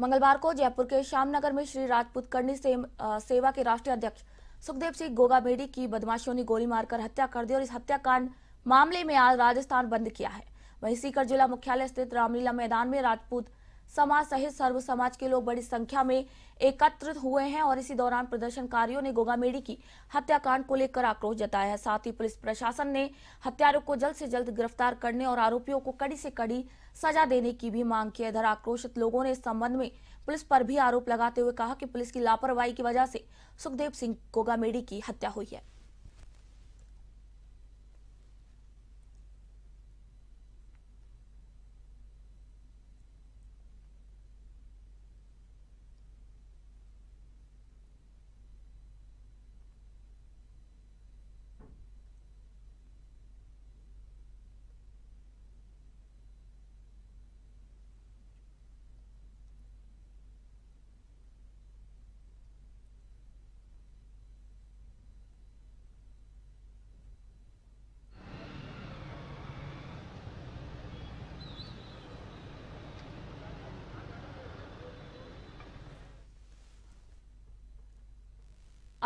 मंगलवार को जयपुर के श्यामनगर में श्री राजपूत करनी से, आ, सेवा के राष्ट्रीय अध्यक्ष सुखदेव सिंह बेडी की बदमाशों ने गोली मारकर हत्या कर दी और इस हत्याकांड मामले में आज राजस्थान बंद किया है वहीं सीकर जिला मुख्यालय स्थित रामलीला मैदान में राजपूत समाज सहित सर्व समाज के लोग बड़ी संख्या में एकत्रित हुए हैं और इसी दौरान प्रदर्शनकारियों ने गोगा मेडी की हत्याकांड को लेकर आक्रोश जताया है साथ ही पुलिस प्रशासन ने हत्यारों को जल्द से जल्द गिरफ्तार करने और आरोपियों को कड़ी से कड़ी सजा देने की भी मांग की इधर आक्रोशित लोगों ने इस संबंध में पुलिस पर भी आरोप लगाते हुए कहा कि पुलिस की लापरवाही की वजह से सुखदेव सिंह कोगामेडी की हत्या हुई है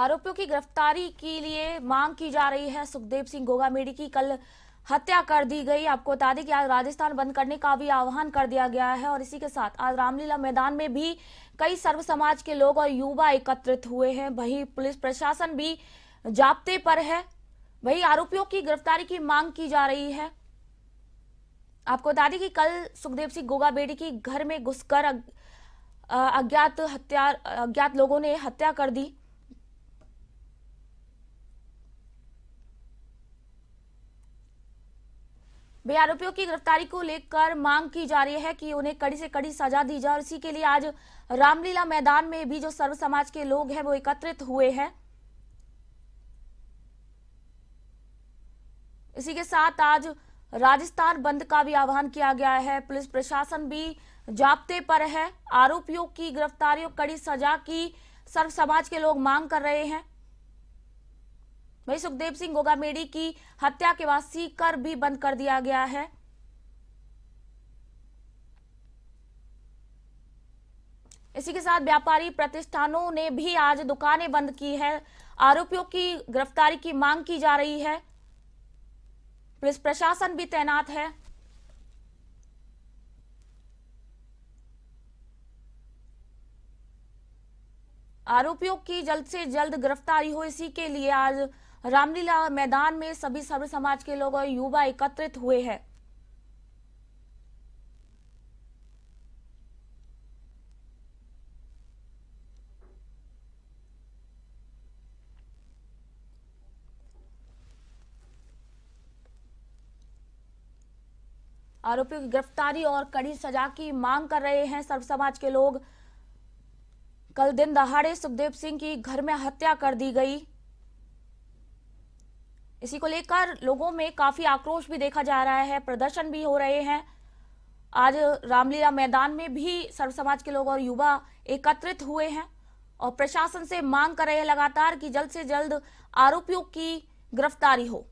आरोपियों की गिरफ्तारी के लिए मांग की जा रही है सुखदेव सिंह गोगामेड़ी की कल हत्या कर दी गई आपको बता दें कि आज राजस्थान बंद करने का भी आह्वान कर दिया गया है और इसी के साथ आज रामलीला मैदान में भी कई सर्व समाज के लोग और युवा एकत्रित हुए हैं वही पुलिस प्रशासन भी जाप्ते पर है वही आरोपियों की गिरफ्तारी की मांग की जा रही है आपको बता दें कि कल सुखदेव सिंह गोगा बेड़ी की घर में घुसकर अज्ञात हत्या अज्ञात लोगों ने हत्या कर दी बे आरोपियों की गिरफ्तारी को लेकर मांग की जा रही है कि उन्हें कड़ी से कड़ी सजा दी जाए और इसी के लिए आज रामलीला मैदान में भी जो सर्व समाज के लोग हैं वो एकत्रित हुए हैं इसी के साथ आज राजस्थान बंद का भी आह्वान किया गया है पुलिस प्रशासन भी जाप्ते पर है आरोपियों की गिरफ्तारी और कड़ी सजा की सर्व समाज के लोग मांग कर रहे हैं वही सुखदेव सिंह गोगामेड़ी की हत्या के बाद सीकर भी बंद कर दिया गया है इसी के साथ व्यापारी प्रतिष्ठानों ने भी आज दुकानें बंद की है आरोपियों की गिरफ्तारी की मांग की जा रही है पुलिस प्रशासन भी तैनात है आरोपियों की जल्द से जल्द गिरफ्तारी हो इसी के लिए आज रामलीला मैदान में सभी सर्व समाज के लोग और युवा एकत्रित हुए हैं आरोपियों की गिरफ्तारी और कड़ी सजा की मांग कर रहे हैं सर्व समाज के लोग कल दिन दहाड़े सुखदेव सिंह की घर में हत्या कर दी गई इसी को लेकर लोगों में काफी आक्रोश भी देखा जा रहा है प्रदर्शन भी हो रहे हैं आज रामलीला मैदान में भी सर्व समाज के लोग और युवा एकत्रित हुए हैं और प्रशासन से मांग कर रहे हैं लगातार कि जल्द से जल्द आरोपियों की गिरफ्तारी हो